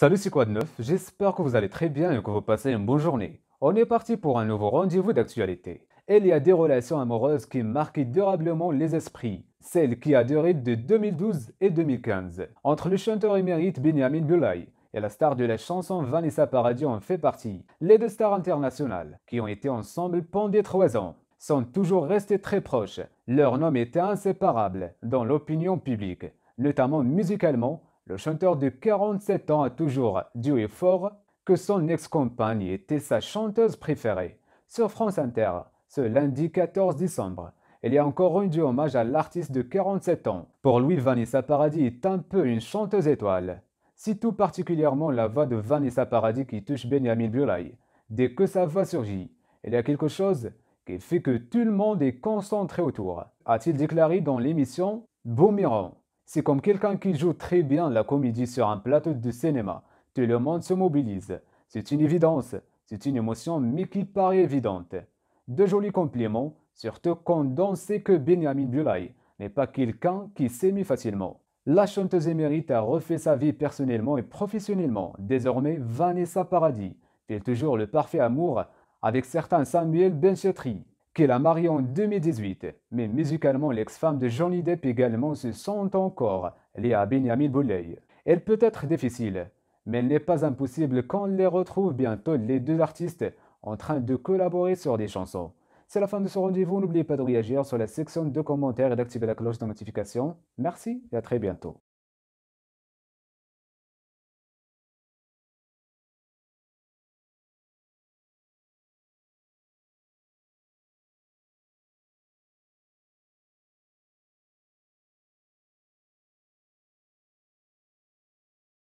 Salut, c'est quoi J'espère que vous allez très bien et que vous passez une bonne journée. On est parti pour un nouveau rendez-vous d'actualité. Il y a des relations amoureuses qui marquent durablement les esprits, celles qui a duré de 2012 et 2015, entre le chanteur émérite Benjamin Bulay et la star de la chanson Vanessa Paradis en fait partie. Les deux stars internationales, qui ont été ensemble pendant trois ans, sont toujours restées très proches. Leur nom était inséparable dans l'opinion publique, notamment musicalement le chanteur de 47 ans a toujours dit fort que son ex-compagne était sa chanteuse préférée. Sur France Inter, ce lundi 14 décembre, il y a encore rendu hommage à l'artiste de 47 ans. Pour lui, Vanessa Paradis est un peu une chanteuse étoile. Si tout particulièrement la voix de Vanessa Paradis qui touche Benjamin Biolay, Dès que sa voix surgit, il y a quelque chose qui fait que tout le monde est concentré autour, a-t-il déclaré dans l'émission Boomerang. C'est comme quelqu'un qui joue très bien la comédie sur un plateau de cinéma. Tout le monde se mobilise. C'est une évidence. C'est une émotion, mais qui paraît évidente. De jolis compliments, surtout quand on sait que Benjamin Biolay n'est pas quelqu'un qui mis facilement. La chanteuse émérite a refait sa vie personnellement et professionnellement. Désormais, Vanessa Paradis fait toujours le parfait amour avec certains Samuel Benchetri. La a en 2018. Mais musicalement, l'ex-femme de Johnny Depp également se sent encore liée à Benjamin Boulay. Elle peut être difficile, mais elle n'est pas impossible qu'on les retrouve bientôt les deux artistes en train de collaborer sur des chansons. C'est la fin de ce rendez-vous, n'oubliez pas de réagir sur la section de commentaires et d'activer la cloche de notification. Merci et à très bientôt.